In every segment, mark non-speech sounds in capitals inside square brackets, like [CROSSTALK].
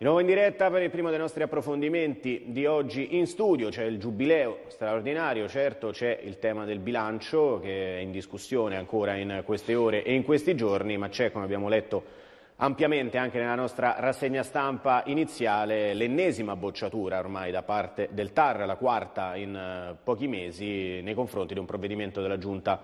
Di nuovo in diretta per il primo dei nostri approfondimenti di oggi in studio, c'è il giubileo straordinario, certo c'è il tema del bilancio che è in discussione ancora in queste ore e in questi giorni, ma c'è come abbiamo letto ampiamente anche nella nostra rassegna stampa iniziale l'ennesima bocciatura ormai da parte del TAR, la quarta in eh, pochi mesi nei confronti di un provvedimento della Giunta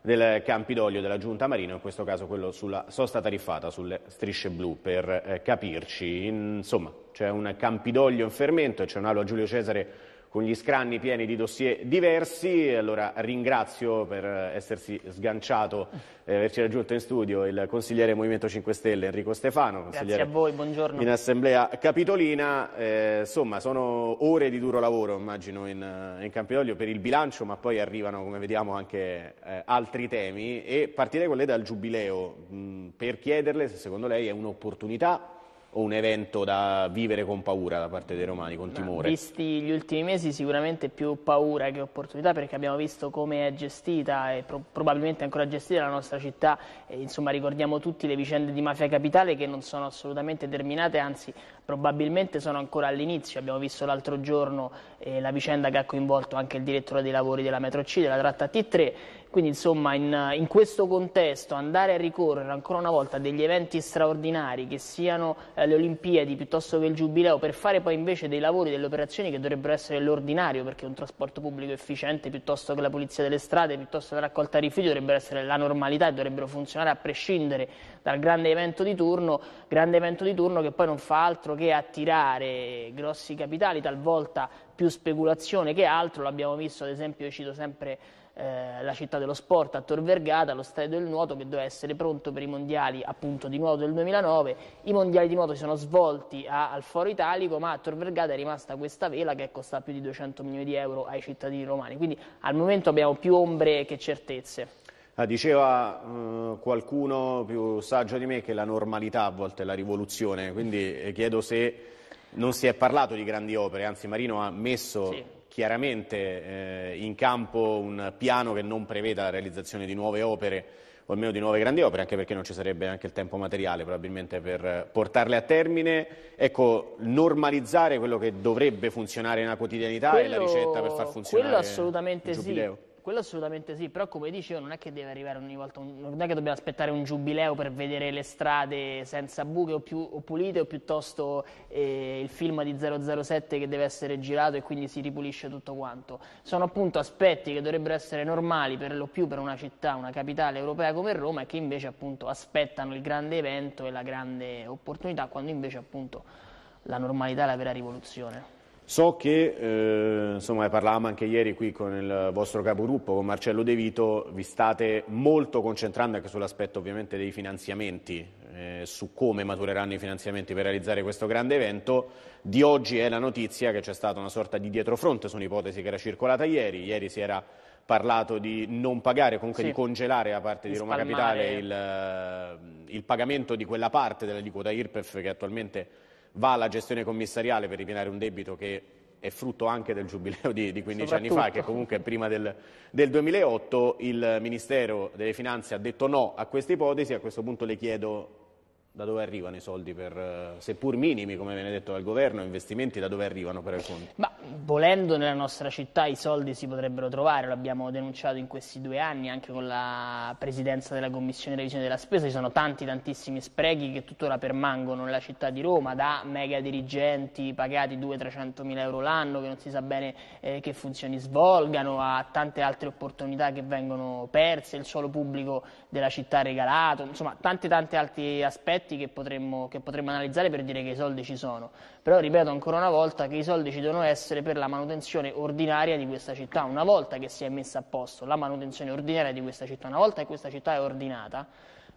del Campidoglio della Giunta Marino, in questo caso quello sulla sosta tariffata sulle strisce blu per eh, capirci. Insomma, c'è un Campidoglio in fermento e c'è un'aula Giulio Cesare con gli scranni pieni di dossier diversi. Allora ringrazio per essersi sganciato e eh, averci raggiunto in studio il consigliere Movimento 5 Stelle Enrico Stefano, Grazie a voi, buongiorno. in assemblea capitolina. Eh, insomma, sono ore di duro lavoro, immagino, in, in Campidoglio per il bilancio, ma poi arrivano, come vediamo, anche eh, altri temi e partirei con lei dal giubileo mh, mm, per chiederle se secondo lei è un'opportunità o un evento da vivere con paura da parte dei romani, con timore? Ma visti gli ultimi mesi sicuramente più paura che opportunità perché abbiamo visto come è gestita e pro probabilmente ancora gestita la nostra città, e, insomma ricordiamo tutti le vicende di Mafia Capitale che non sono assolutamente terminate, anzi probabilmente sono ancora all'inizio, abbiamo visto l'altro giorno eh, la vicenda che ha coinvolto anche il direttore dei lavori della Metro C, della tratta T3, quindi insomma in, in, questo contesto andare a ricorrere ancora una volta a degli eventi straordinari che siano eh, le Olimpiadi piuttosto che il Giubileo per fare poi invece dei lavori, delle operazioni che dovrebbero essere l'ordinario perché un trasporto pubblico efficiente piuttosto che la pulizia delle strade, piuttosto che la raccolta rifiuti dovrebbero essere la normalità e dovrebbero funzionare a prescindere dal grande evento di turno, grande evento di turno che poi non fa altro che attirare grossi capitali, talvolta più speculazione che altro, l'abbiamo visto ad esempio, io cito sempre eh, la città dello sport a Tor Vergata, lo stadio del nuoto che doveva essere pronto per i mondiali appunto di nuoto del 2009. I mondiali di nuoto si sono svolti a, al Foro Italico, ma a Tor Vergata è rimasta questa vela che costa più di 200 milioni di euro ai cittadini romani. Quindi al momento abbiamo più ombre che certezze. Ah, diceva eh, qualcuno più saggio di me che la normalità a volte è la rivoluzione, quindi eh, chiedo se non si è parlato di grandi opere, anzi Marino ha messo sì chiaramente eh, in campo un piano che non preveda la realizzazione di nuove opere o almeno di nuove grandi opere, anche perché non ci sarebbe anche il tempo materiale probabilmente per portarle a termine. Ecco, normalizzare quello che dovrebbe funzionare nella quotidianità quello, è la ricetta per far funzionare quello assolutamente il Giubileo. Sì quello assolutamente sì, però come dicevo non è che deve arrivare ogni volta, un, non è che dobbiamo aspettare un giubileo per vedere le strade senza buche o, più, o pulite o piuttosto eh, il film di 007 che deve essere girato e quindi si ripulisce tutto quanto. Sono appunto aspetti che dovrebbero essere normali per lo più per una città, una capitale europea come Roma e che invece appunto aspettano il grande evento e la grande opportunità quando invece appunto la normalità è la vera rivoluzione. So che, eh, insomma, parlavamo anche ieri qui con il vostro capogruppo, con Marcello De Vito, vi state molto concentrando anche sull'aspetto ovviamente dei finanziamenti, eh, su come matureranno i finanziamenti per realizzare questo grande evento. Di oggi è la notizia che c'è stata una sorta di dietrofronte su un'ipotesi che era circolata ieri, ieri si era parlato di non pagare, comunque sì. di congelare da parte di, di Roma Capitale il, eh, il, pagamento di quella parte dell'aliquota IRPEF che attualmente va alla gestione commissariale per ripianare un debito che è frutto anche del giubileo di, di 15 anni fa, che comunque è prima del, del, 2008, il Ministero delle Finanze ha detto no a questa ipotesi, a questo punto le chiedo da dove arrivano i soldi, per, eh, seppur minimi come viene detto dal governo, investimenti da dove arrivano per alcuni? Ma volendo nella nostra città i soldi si potrebbero trovare, l'abbiamo denunciato in questi due anni anche con la presidenza della Commissione Revisione della Spesa, ci sono tanti tantissimi sprechi che tuttora permangono nella città di Roma, da mega dirigenti pagati 200-300 mila euro l'anno che non si sa bene eh, che funzioni svolgano, a tante altre opportunità che vengono perse, il suolo pubblico della città regalato, insomma tanti tanti altri aspetti aspetti che potremmo, che potremmo, analizzare per dire che i soldi ci sono, però ripeto ancora una volta che i soldi ci devono essere per la manutenzione ordinaria di questa città, una volta che si è messa a posto la manutenzione ordinaria di questa città, una volta che questa città è ordinata,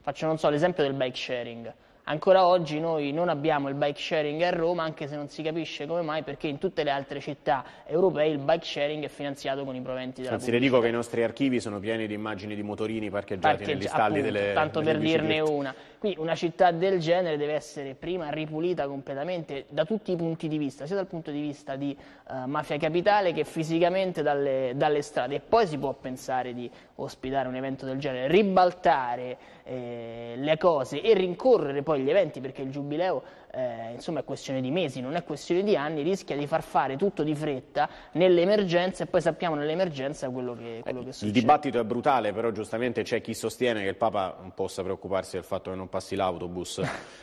faccio non so, l'esempio del bike sharing, Ancora oggi noi non abbiamo il bike sharing a Roma, anche se non si capisce come mai, perché in tutte le altre città europee il bike sharing è finanziato con i proventi della Anzi, pubblicità. le dico che i nostri archivi sono pieni di immagini di motorini parcheggiati Parcheggia, negli stalli appunto, delle Tanto delle per dirne una. Qui una città del genere deve essere prima ripulita completamente da tutti i punti di vista, sia dal punto di vista di uh, mafia capitale che fisicamente dalle, dalle strade. E poi si può pensare di ospitare un evento del genere, ribaltare eh, le cose e rincorrere poi gli eventi perché il giubileo eh, insomma è questione di mesi, non è questione di anni, rischia di far fare tutto di fretta nell'emergenza e poi sappiamo nell'emergenza quello, che, quello eh, che succede. Il dibattito è brutale, però giustamente c'è chi sostiene che il Papa non possa preoccuparsi del fatto che non passi l'autobus [LAUGHS]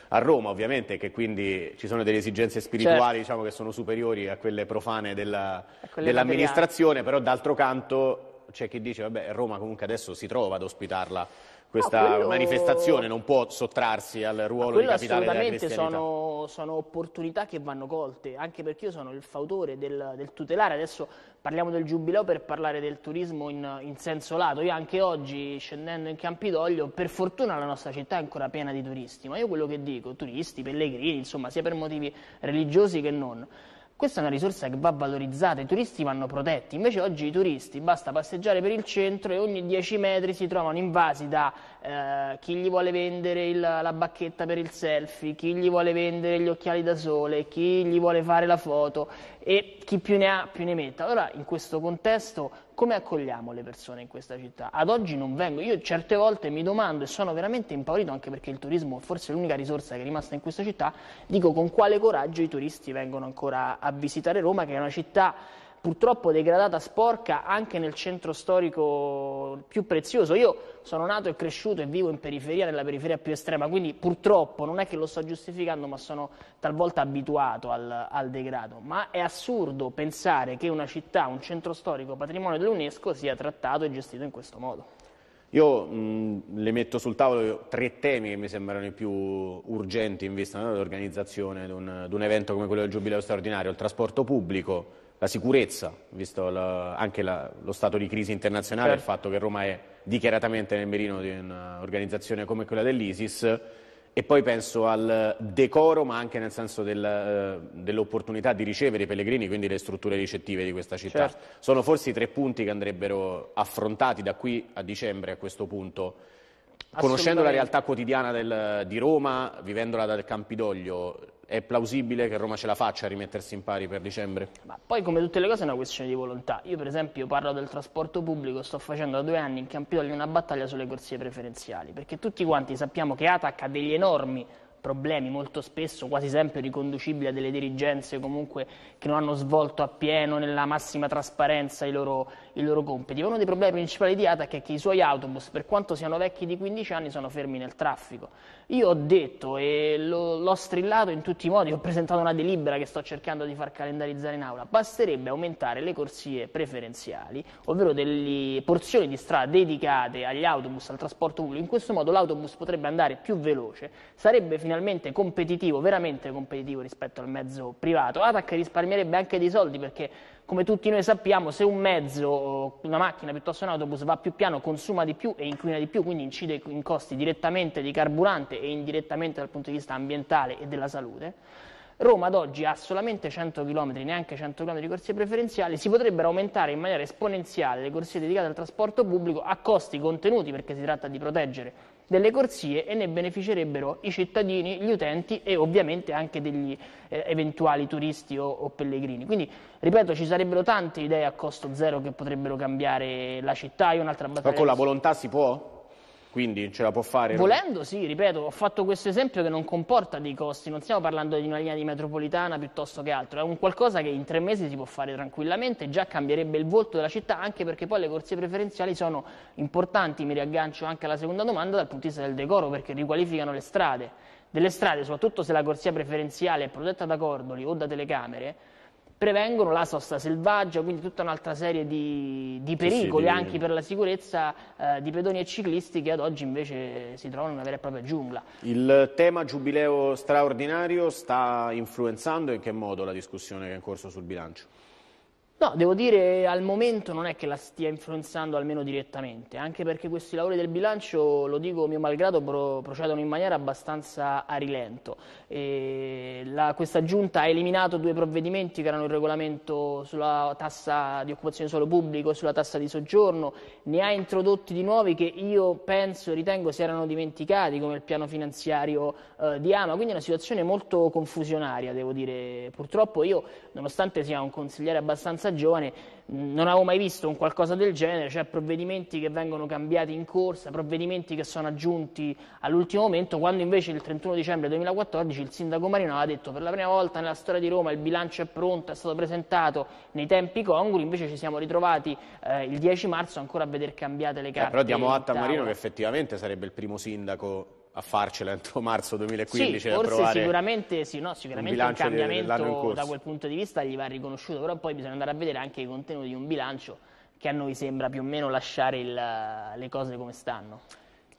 a Roma, ovviamente, che quindi ci sono delle esigenze spirituali certo. diciamo, che sono superiori a quelle profane dell'amministrazione, dell però d'altro canto c'è chi dice vabbè Roma comunque adesso si trova ad ospitarla questa no, ah, quello... manifestazione, non può sottrarsi al ruolo di capitale della cristianità. Sono, sono opportunità che vanno colte, anche perché io sono il fautore del, del tutelare, adesso parliamo del giubileo per parlare del turismo in, in senso lato, io anche oggi scendendo in Campidoglio, per fortuna la nostra città è ancora piena di turisti, ma io quello che dico, turisti, pellegrini, insomma sia per motivi religiosi che non, questa è una risorsa che va valorizzata, i turisti vanno protetti, invece oggi i turisti basta passeggiare per il centro e ogni 10 metri si trovano invasi da eh, chi gli vuole vendere il, la bacchetta per il selfie, chi gli vuole vendere gli occhiali da sole, chi gli vuole fare la foto e chi più ne ha più ne metta. Allora, in questo contesto, come accogliamo le persone in questa città? Ad oggi non vengo, io certe volte mi domando e sono veramente impaurito anche perché il turismo forse l'unica risorsa che è rimasta in questa città, dico con quale coraggio i turisti vengono ancora a visitare Roma, che è una città purtroppo degradata, sporca anche nel centro storico più prezioso. Io sono nato e cresciuto e vivo in periferia, nella periferia più estrema, quindi purtroppo non è che lo sto giustificando, ma sono talvolta abituato al, al degrado. Ma è assurdo pensare che una città, un centro storico patrimonio dell'UNESCO sia trattato e gestito in questo modo. Io mh, le metto sul tavolo tre temi che mi sembrano i più urgenti in vista dell'organizzazione di un, un evento come quello del Giubileo straordinario, il trasporto pubblico, la sicurezza, visto la, anche la, lo stato di crisi internazionale, certo. il fatto che Roma è dichiaratamente nel merino di un'organizzazione come quella dell'ISIS, e poi penso al decoro, ma anche nel senso del, eh, dell'opportunità di ricevere i pellegrini, quindi le strutture ricettive di questa città. Certo. Sono forse i tre punti che andrebbero affrontati da qui a dicembre a questo punto. Conoscendo la realtà quotidiana del, di Roma, vivendola dal Campidoglio, è plausibile che Roma ce la faccia a rimettersi in pari per dicembre? Ma poi come tutte le cose è una questione di volontà. Io per esempio parlo del trasporto pubblico, sto facendo da due anni in Campidoglio una battaglia sulle corsie preferenziali, perché tutti quanti sappiamo che Atac ha degli enormi problemi molto spesso quasi sempre riconducibili a delle dirigenze comunque che non hanno svolto appieno nella massima trasparenza i loro, i loro compiti. Uno dei problemi principali di Atac è che i suoi autobus, per quanto siano vecchi di 15 anni, sono fermi nel traffico. Io ho detto e lo, l'ho strillato in tutti i modi, ho presentato una delibera che sto cercando di far calendarizzare in aula, basterebbe aumentare le corsie preferenziali, ovvero delle porzioni di strada dedicate agli autobus, al trasporto pubblico, in questo modo l'autobus potrebbe andare più veloce, sarebbe finalmente competitivo, veramente competitivo rispetto al mezzo privato, ATAC risparmierebbe anche dei soldi perché come tutti noi sappiamo, se un mezzo, una macchina piuttosto che un autobus va più piano, consuma di più e inquina di più, quindi incide in costi direttamente di carburante e indirettamente dal punto di vista ambientale e della salute. Roma ad oggi ha solamente 100 km, neanche 100 km di corsie preferenziali, si potrebbero aumentare in maniera esponenziale le corsie dedicate al trasporto pubblico a costi contenuti perché si tratta di proteggere delle corsie e ne beneficerebbero i cittadini, gli utenti e ovviamente anche degli eh, eventuali turisti o, o, pellegrini. Quindi, ripeto, ci sarebbero tante idee a costo zero che potrebbero cambiare la città. Io un'altra battaglia... Ma con la volontà si può? Quindi ce la può fare? Volendo, sì, ripeto, ho fatto questo esempio che non comporta dei costi, non stiamo parlando di una linea di metropolitana piuttosto che altro, è un qualcosa che in tre mesi si può fare tranquillamente, già cambierebbe il volto della città, anche perché poi le corsie preferenziali sono importanti, mi riaggancio anche alla seconda domanda, dal punto di vista del decoro, perché riqualificano le strade. Delle strade, soprattutto se la corsia preferenziale è protetta da cordoli o da telecamere, prevengono la sosta selvaggia, quindi tutta un'altra serie di, di pericoli sì, sì, di... anche per la sicurezza eh, di pedoni e ciclisti che ad oggi invece si trovano in una vera e propria giungla. Il tema giubileo straordinario sta influenzando in che modo la discussione che è in corso sul bilancio? No, devo dire al momento non è che la stia influenzando almeno direttamente, anche perché questi lavori del bilancio, lo dico mio malgrado, pro procedono in maniera abbastanza a rilento. La, questa giunta ha eliminato due provvedimenti che erano il regolamento sulla tassa di occupazione suolo pubblico e sulla tassa di soggiorno, ne ha introdotti di nuovi che io penso e ritengo si erano dimenticati, come il piano finanziario eh, di Ama, quindi è una situazione molto confusionaria, devo dire. Purtroppo io, nonostante sia un consigliere abbastanza stagione, mm, non avevo mai visto un qualcosa del genere, cioè provvedimenti che vengono cambiati in corsa, provvedimenti che sono aggiunti all'ultimo momento, quando invece il 31 dicembre 2014 il sindaco Marino aveva detto per la prima volta nella storia di Roma il bilancio è pronto, è stato presentato nei tempi conguri, invece ci siamo ritrovati eh, il 10 marzo ancora a vedere cambiate le carte. Eh, però diamo atto a Marino che effettivamente sarebbe il primo sindaco a farcela entro [LAUGHS] marzo 2015 sì, forse sicuramente sì, no, sicuramente un, cambiamento da quel punto di vista gli va riconosciuto, però poi bisogna andare a vedere anche i contenuti di un bilancio che a noi sembra più o meno lasciare il, le cose come stanno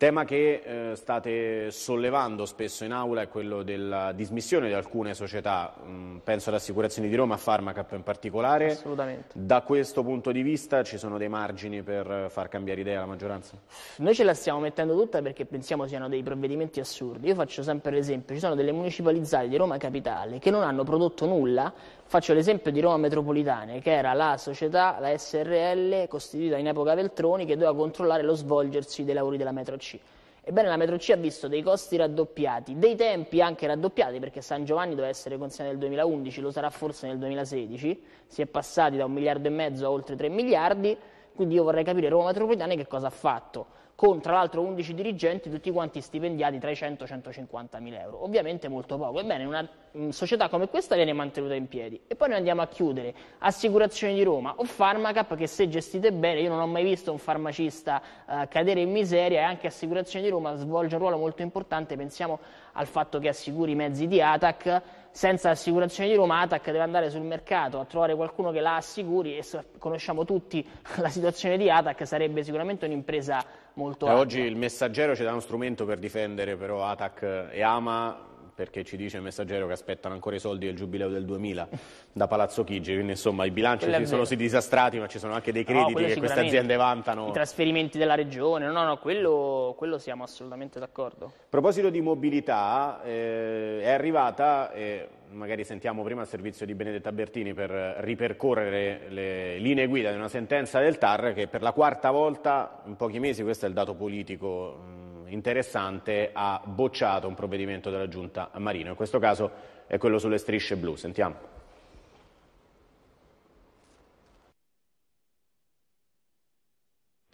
tema che eh, state sollevando spesso in aula è quello della dismissione di alcune società, mh, mm, penso ad assicurazioni di Roma, a Farmacap in particolare. Assolutamente. Da questo punto di vista ci sono dei margini per eh, far cambiare idea alla maggioranza? Noi ce la stiamo mettendo tutta perché pensiamo siano dei provvedimenti assurdi. Io faccio sempre l'esempio, ci sono delle municipalizzate di Roma Capitale che non hanno prodotto nulla Faccio l'esempio di Roma Metropolitane, che era la società, la SRL, costituita in epoca Veltroni, che doveva controllare lo svolgersi dei lavori della Metro C. Ebbene, la Metro C ha visto dei costi raddoppiati, dei tempi anche raddoppiati, perché San Giovanni doveva essere consegnato nel 2011, lo sarà forse nel 2016, si è passati da un miliardo e mezzo a oltre 3 miliardi, quindi io vorrei capire Roma Metropolitane che cosa ha fatto con tra l'altro 11 dirigenti, tutti quanti stipendiati tra i 100 e i 150 mila euro. Ovviamente molto poco. Ebbene, una società come questa viene mantenuta in piedi. E poi noi andiamo a chiudere Assicurazioni di Roma o Farmacap che se gestite bene, io non ho mai visto un farmacista eh, cadere in miseria e anche Assicurazioni di Roma svolge un ruolo molto importante. Pensiamo al fatto che assicuri i mezzi di ATAC senza assicurazione di Roma ATAC deve andare sul mercato a trovare qualcuno che la assicuri e conosciamo tutti [LAUGHS] la situazione di ATAC, sarebbe sicuramente un'impresa molto ampia. Oggi il messaggero ci dà uno strumento per difendere però Atac e Ama perché ci dice il messaggero che aspettano ancora i soldi del giubileo del 2000 da Palazzo Chigi, quindi insomma i bilanci ci sono sì disastrati ma ci sono anche dei crediti no, che queste aziende vantano. I trasferimenti della regione, no no, quello, quello siamo assolutamente d'accordo. A proposito di mobilità, eh, è arrivata... Eh, magari sentiamo prima il servizio di Benedetta Bertini per ripercorrere le linee guida di una sentenza del TAR che per la quarta volta in pochi mesi, questo è il dato politico mm, interessante, ha bocciato un provvedimento della Giunta a Marino. In questo caso è quello sulle strisce blu. Sentiamo.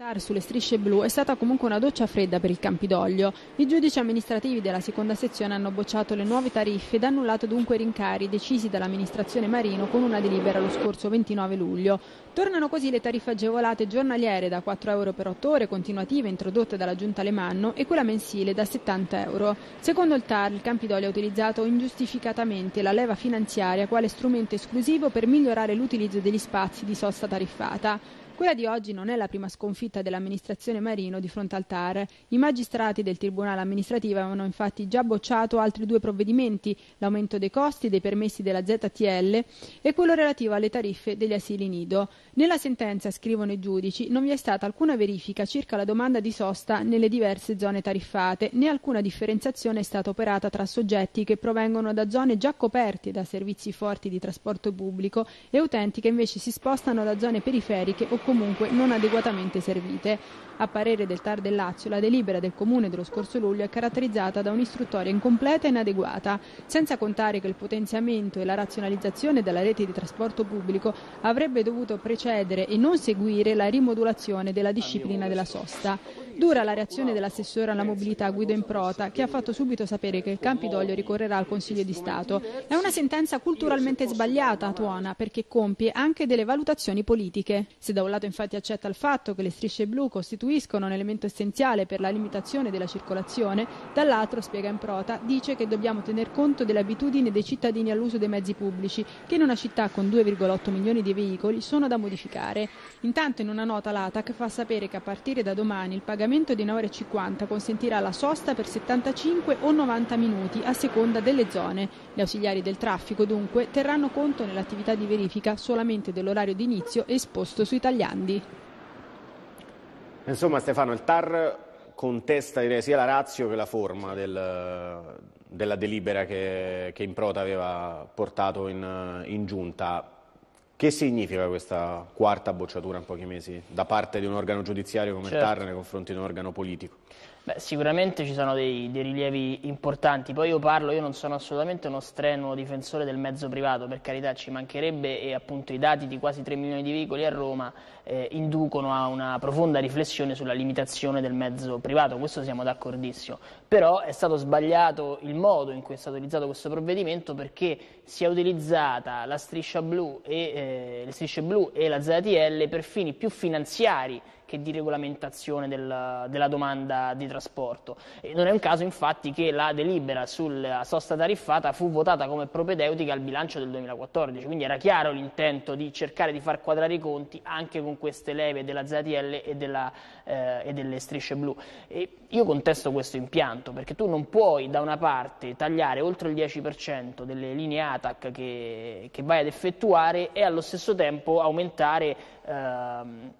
TAR sulle strisce blu è stata comunque una doccia fredda per il Campidoglio. I giudici amministrativi della seconda sezione hanno bocciato le nuove tariffe ed annullato dunque i rincari decisi dall'amministrazione Marino con una delibera lo scorso 29 luglio. Tornano così le tariffe agevolate giornaliere da 4 euro per 8 ore continuative introdotte dalla Giunta Lemanno e quella mensile da 70 euro. Secondo il TAR il Campidoglio ha utilizzato ingiustificatamente la leva finanziaria quale strumento esclusivo per migliorare l'utilizzo degli spazi di sosta tariffata. Quella di oggi non è la prima sconfitta dell'amministrazione Marino di fronte al TAR. I magistrati del Tribunale amministrativo avevano infatti già bocciato altri due provvedimenti, l'aumento dei costi dei permessi della ZTL e quello relativo alle tariffe degli asili nido. Nella sentenza, scrivono i giudici, non vi è stata alcuna verifica circa la domanda di sosta nelle diverse zone tariffate, né alcuna differenziazione è stata operata tra soggetti che provengono da zone già coperte da servizi forti di trasporto pubblico e utenti che invece si spostano da zone periferiche oppure comunque non adeguatamente servite. A parere del TAR del Lazio, la delibera del Comune dello scorso luglio è caratterizzata da un'istruttoria incompleta e inadeguata, senza contare che il potenziamento e la razionalizzazione della rete di trasporto pubblico avrebbe dovuto precedere e non seguire la rimodulazione della disciplina della sosta. Dura la reazione dell'assessore alla mobilità Guido Improta, che ha fatto subito sapere che il Campidoglio ricorrerà al Consiglio di Stato. È una sentenza culturalmente sbagliata, tuona, perché compie anche delle valutazioni politiche. Se da un lato infatti accetta il fatto che le strisce blu costituiscono un elemento essenziale per la limitazione della circolazione, dall'altro, spiega Improta, dice che dobbiamo tener conto delle abitudini dei cittadini all'uso dei mezzi pubblici, che in una città con 2,8 milioni di veicoli sono da modificare. Intanto in una nota l'ATAC fa sapere che a partire da domani il pagamento pagamento di 1,50 euro consentirà la sosta per 75 o 90 minuti a seconda delle zone. Gli ausiliari del traffico dunque terranno conto nell'attività di verifica solamente dell'orario di inizio esposto sui tagliandi. Insomma Stefano, il TAR contesta direi, sia la razio che la forma del, della delibera che, che Improta aveva portato in, in giunta. Che significa questa quarta bocciatura in pochi mesi da parte di un organo giudiziario come certo. il TAR nei confronti di un organo politico? Beh, sicuramente ci sono dei, dei, rilievi importanti, poi io parlo, io non sono assolutamente uno strenuo difensore del mezzo privato, per carità ci mancherebbe e appunto i dati di quasi 3 milioni di veicoli a Roma eh, inducono a una profonda riflessione sulla limitazione del mezzo privato, questo siamo d'accordissimo, però è stato sbagliato il modo in cui è stato utilizzato questo provvedimento perché si è utilizzata la striscia blu e, eh, le strisce blu e la ZTL per fini più finanziari che di regolamentazione del, della domanda di trasporto trasporto. E non è un caso infatti che la delibera sulla sosta tariffata fu votata come propedeutica al bilancio del 2014, quindi era chiaro l'intento di cercare di far quadrare i conti anche con queste leve della ZTL e, della, eh, e delle strisce blu. E io contesto questo impianto perché tu non puoi da una parte tagliare oltre il 10% delle linee ATAC che, che, vai ad effettuare e allo stesso tempo aumentare ehm,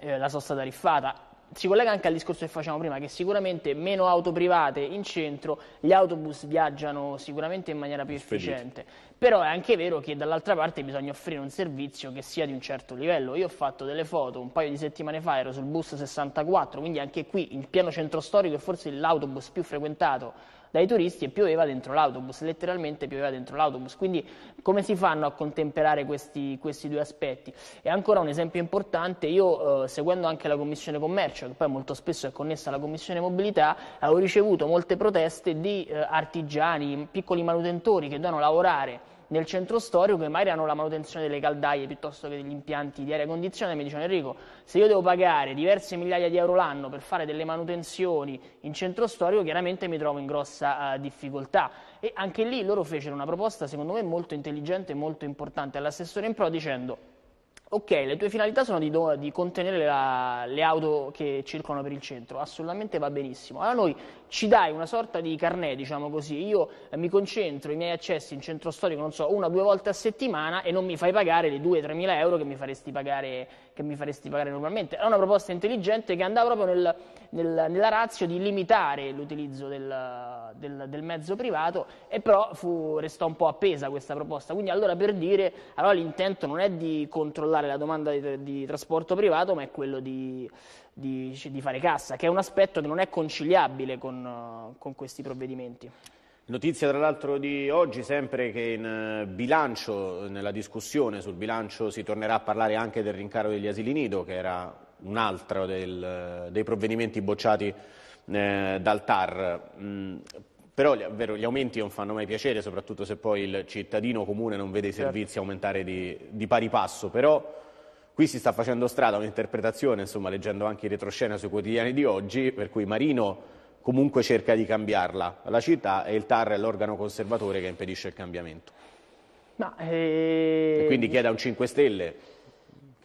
eh, la sosta tariffata si collega anche al discorso che facevamo prima, che sicuramente meno auto private in centro, gli autobus viaggiano sicuramente in maniera più Spedito. efficiente. Però è anche vero che dall'altra parte bisogna offrire un servizio che sia di un certo livello. Io ho fatto delle foto un paio di settimane fa, ero sul bus 64, quindi anche qui in pieno centro storico è forse l'autobus più frequentato dai turisti e pioveva dentro l'autobus, letteralmente pioveva dentro l'autobus. Quindi come si fanno a contemperare questi, questi due aspetti? E ancora un esempio importante, io eh, seguendo anche la Commissione Commercio, che poi molto spesso è connessa alla Commissione Mobilità, eh, ho ricevuto molte proteste di eh, artigiani, piccoli manutentori che devono lavorare nel centro storico che magari hanno la manutenzione delle caldaie piuttosto che degli impianti di aria condizionata mi dicono Enrico, se io devo pagare diverse migliaia di euro l'anno per fare delle manutenzioni in centro storico chiaramente mi trovo in grossa uh, difficoltà e anche lì loro fecero una proposta secondo me molto intelligente e molto importante all'assessore in pro dicendo Ok, le tue finalità sono di, do, di contenere la, le auto che circolano per il centro, assolutamente va benissimo. Allora noi ci dai una sorta di carnet, diciamo così, io eh, mi concentro i miei accessi in centro storico, non so, una o due volte a settimana e non mi fai pagare le 2-3 mila euro che mi, pagare, che mi, faresti pagare, normalmente. È una proposta intelligente che andava proprio nel, nel, nella razza di limitare l'utilizzo del, del, del mezzo privato e però fu, restò un po' appesa questa proposta. Quindi allora per dire, allora l'intento non è di controllare la domanda di, di trasporto privato, ma è quello di di, di, fare cassa, che è un aspetto che non è conciliabile con, eh, con questi provvedimenti. Notizia tra l'altro di oggi sempre che in eh, bilancio, nella discussione sul bilancio si tornerà a parlare anche del rincaro degli asili nido che era un altro del, eh, dei provvedimenti bocciati eh, dal TAR. Mm, però vero, gli aumenti non fanno mai piacere, soprattutto se poi il cittadino comune non vede i certo. servizi certo. aumentare di, di pari passo. Però Qui si sta facendo strada un'interpretazione, insomma, leggendo anche i retroscena sui quotidiani di oggi, per cui Marino comunque cerca di cambiarla. La città e il TAR è l'organo conservatore che impedisce il cambiamento. No, eh... quindi chiede a un 5 Stelle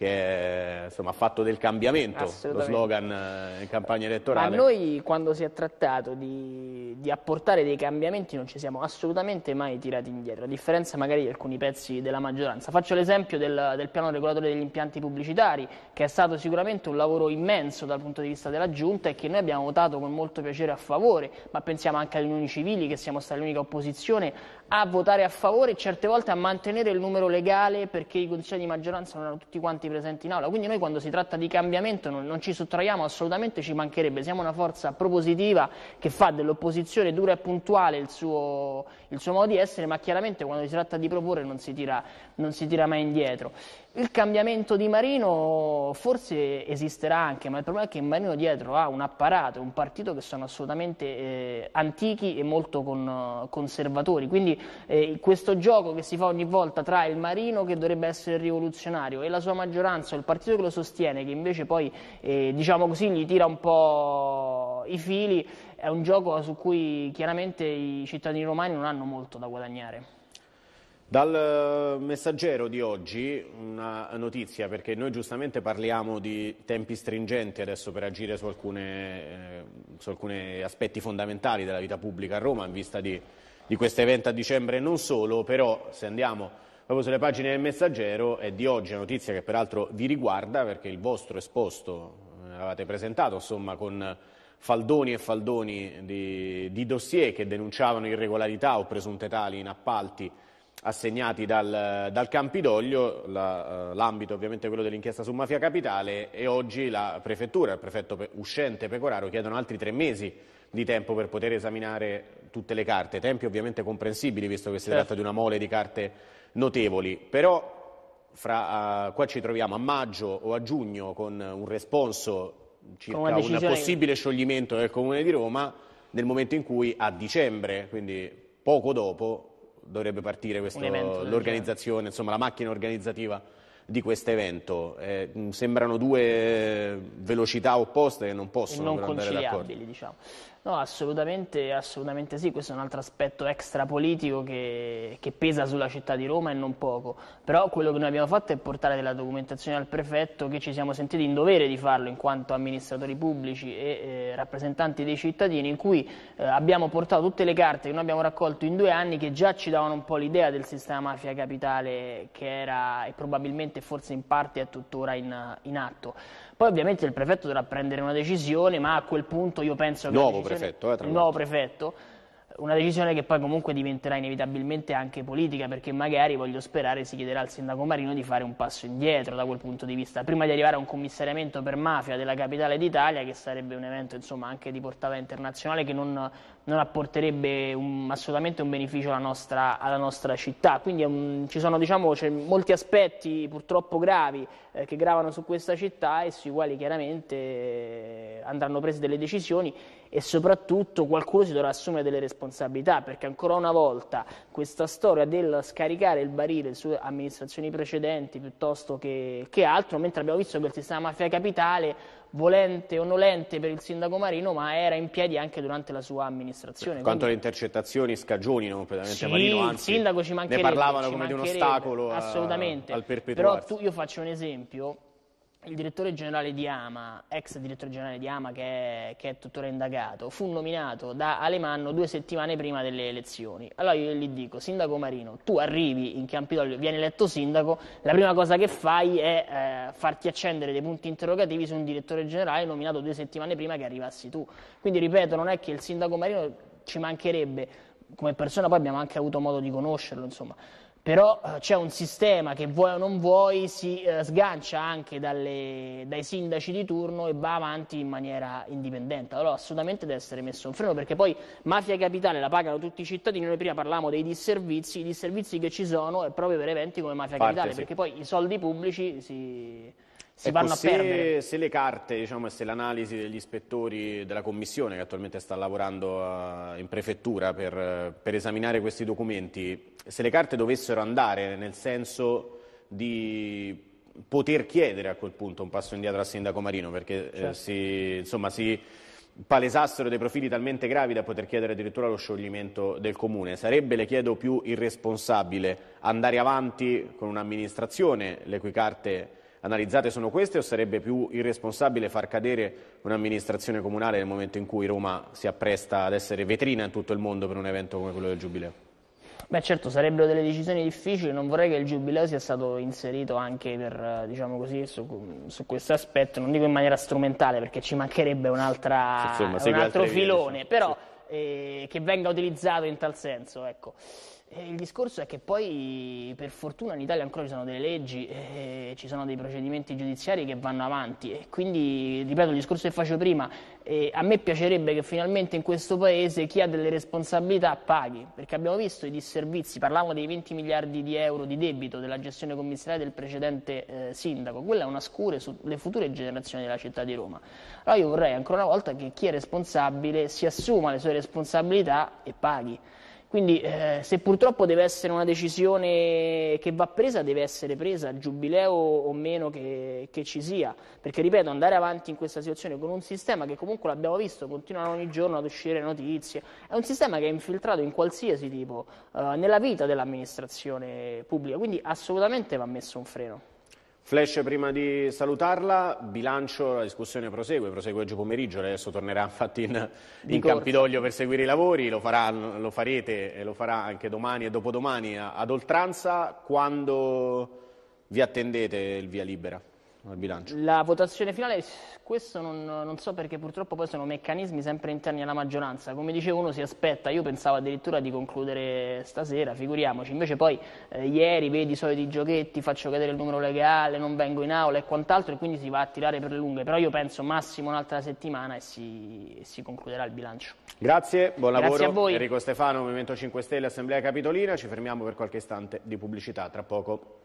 che insomma, ha fatto del cambiamento lo slogan eh, in campagna elettorale. Ma noi quando si è trattato di, di, apportare dei cambiamenti non ci siamo assolutamente mai tirati indietro, a differenza magari di alcuni pezzi della maggioranza. Faccio l'esempio del, del, piano regolatore degli impianti pubblicitari, che è stato sicuramente un lavoro immenso dal punto di vista della Giunta e che noi abbiamo votato con molto piacere a favore, ma pensiamo anche alle unioni civili, che siamo stati l'unica opposizione a votare a favore e certe volte a mantenere il numero legale perché i consigli di maggioranza non erano tutti quanti presenti in aula. Quindi noi quando si tratta di cambiamento non, non ci sottraiamo assolutamente, ci mancherebbe. Siamo una forza propositiva che fa dell'opposizione dura e puntuale il suo, il suo modo di essere, ma chiaramente quando si tratta di proporre non si tira, non si tira mai indietro. Il cambiamento di Marino forse esisterà anche, ma il problema è che Marino dietro ha un apparato, un partito che sono assolutamente eh, antichi e molto con, conservatori, quindi eh, questo gioco che si fa ogni volta tra il Marino che dovrebbe essere rivoluzionario e la sua maggioranza, il partito che lo sostiene, che invece poi eh, diciamo così gli tira un po' i fili, è un gioco su cui chiaramente i cittadini romani non hanno molto da guadagnare. Dal eh, messaggero di oggi una notizia, perché noi giustamente parliamo di tempi stringenti adesso per agire su, alcune, eh, su alcuni aspetti fondamentali della vita pubblica a Roma in vista di, di questo evento a dicembre e non solo, però se andiamo proprio sulle pagine del messaggero è di oggi una notizia che peraltro vi riguarda perché il vostro esposto l'avete eh, presentato insomma con faldoni e faldoni di, di dossier che denunciavano irregolarità o presunte tali in appalti assegnati dal, dal Campidoglio, eh, l'ambito ovviamente è quello dell'inchiesta su Mafia Capitale e oggi la Prefettura, il prefetto uscente Pecoraro chiedono altri tre mesi di tempo per poter esaminare tutte le carte, tempi ovviamente comprensibili visto che si certo. tratta di una mole di carte notevoli, però fra, uh, qua ci troviamo a maggio o a giugno con un responso circa un possibile scioglimento del Comune di Roma nel momento in cui a dicembre, quindi poco dopo, dovrebbe partire questo, l'organizzazione, insomma la macchina organizzativa di questo evento. Eh, sembrano due eh, velocità opposte che non possono non andare d'accordo. Diciamo. No, assolutamente, assolutamente, sì, questo è un altro aspetto extra politico che, che, pesa sulla città di Roma e non poco, però quello che noi abbiamo fatto è portare della documentazione al prefetto che ci siamo sentiti in dovere di farlo in quanto amministratori pubblici e eh, rappresentanti dei cittadini in cui eh, abbiamo portato tutte le carte che noi abbiamo raccolto in due anni che già ci davano un po' l'idea del sistema mafia capitale che era e probabilmente forse in parte è tuttora in, in atto. Poi ovviamente il prefetto dovrà prendere una decisione, ma a quel punto io penso che... Nuovo decisione... prefetto, eh, nuovo prefetto una decisione che poi comunque diventerà inevitabilmente anche politica, perché magari, voglio sperare, si chiederà al sindaco Marino di fare un passo indietro da quel punto di vista, prima di arrivare a un commissariamento per mafia della capitale d'Italia, che sarebbe un evento insomma, anche di portata internazionale che non, non apporterebbe un, assolutamente un beneficio alla nostra, alla nostra città. Quindi um, ci sono diciamo, molti aspetti purtroppo gravi eh, che gravano su questa città e sui quali chiaramente eh, andranno prese delle decisioni e soprattutto qualcuno si dovrà assumere delle responsabilità perché ancora una volta questa storia del scaricare il barile su amministrazioni precedenti piuttosto che, che altro, mentre abbiamo visto che il sistema mafia capitale volente o nolente per il sindaco Marino, ma era in piedi anche durante la sua amministrazione. Per quanto alle Quindi... intercettazioni, scagionino completamente sì, Marino, anzi, il sindaco ci mancherebbe, ne parlavano come di un ostacolo a, al perpetuarsi. Però tu, io faccio un esempio, il direttore generale di Ama, ex direttore generale di Ama che è, che è tuttora indagato, fu nominato da Alemanno due settimane prima delle elezioni. Allora io gli dico, sindaco Marino, tu arrivi in Campidoglio, vieni eletto sindaco, la prima cosa che fai è eh, farti accendere dei punti interrogativi su un direttore generale nominato due settimane prima che arrivassi tu. Quindi ripeto, non è che il sindaco Marino ci mancherebbe, come persona poi abbiamo anche avuto modo di conoscerlo, insomma però eh, c'è un sistema che vuoi o non vuoi si eh, sgancia anche dalle, dai sindaci di turno e va avanti in maniera indipendente. Allora assolutamente deve essere messo un freno perché poi mafia capitale la pagano tutti i cittadini, noi prima parlavamo dei disservizi, i disservizi che ci sono è proprio per eventi come mafia Parte, capitale sì. perché poi i soldi pubblici si si ecco, vanno a se, perdere. Se le carte diciamo, e se l'analisi degli ispettori della commissione che attualmente sta lavorando uh, in prefettura per, per, esaminare questi documenti, se le carte dovessero andare nel senso di poter chiedere a quel punto un passo indietro al sindaco Marino perché eh, certo. eh, si, insomma, si palesassero dei profili talmente gravi da poter chiedere addirittura lo scioglimento del comune. Sarebbe, le chiedo, più irresponsabile andare avanti con un'amministrazione le cui carte analizzate sono queste o sarebbe più irresponsabile far cadere un'amministrazione comunale nel momento in cui Roma si appresta ad essere vetrina in tutto il mondo per un evento come quello del Giubileo? Beh certo, sarebbero delle decisioni difficili, non vorrei che il Giubileo sia stato inserito anche per, eh, diciamo così, su, su questo aspetto, non dico in maniera strumentale perché ci mancherebbe un, Insomma, un altro filone, video, sì. però eh, che venga utilizzato in tal senso. Ecco il discorso è che poi per fortuna in Italia ancora ci sono delle leggi, eh, ci sono dei procedimenti giudiziari che vanno avanti e quindi, ripeto, il discorso che facevo prima, eh, a me piacerebbe che finalmente in questo Paese chi ha delle responsabilità paghi, perché abbiamo visto i disservizi, parlavamo dei 20 miliardi di euro di debito della gestione commissariale del precedente eh, sindaco, quella è una scure sulle future generazioni della città di Roma. Allora io vorrei ancora una volta che chi è responsabile si assuma le sue responsabilità e paghi. Quindi eh, se purtroppo deve essere una decisione che va presa, deve essere presa, il giubileo o meno che, che, ci sia, perché ripeto, andare avanti in questa situazione con un sistema che comunque l'abbiamo visto, continuano ogni giorno ad uscire notizie, è un sistema che è infiltrato in qualsiasi tipo, eh, nella vita dell'amministrazione pubblica, quindi assolutamente va messo un freno. Flash prima di salutarla, bilancio, la discussione prosegue, prosegue oggi pomeriggio, adesso tornerà infatti in, in Campidoglio per seguire i lavori, lo, farà, lo, farete e lo farà anche domani e dopodomani ad oltranza, quando vi attendete il via libera? al bilancio. La votazione finale, questo non, non, so perché purtroppo poi sono meccanismi sempre interni alla maggioranza, come dicevo uno si aspetta, io pensavo addirittura di concludere stasera, figuriamoci, invece poi eh, ieri vedi i soliti giochetti, faccio cadere il numero legale, non vengo in aula e quant'altro e quindi si va a tirare per le lunghe, però io penso massimo un'altra settimana e si, e si concluderà il bilancio. Grazie, buon lavoro. Grazie a voi. Enrico Stefano, Movimento 5 Stelle, Assemblea Capitolina, ci fermiamo per qualche istante di pubblicità, tra poco.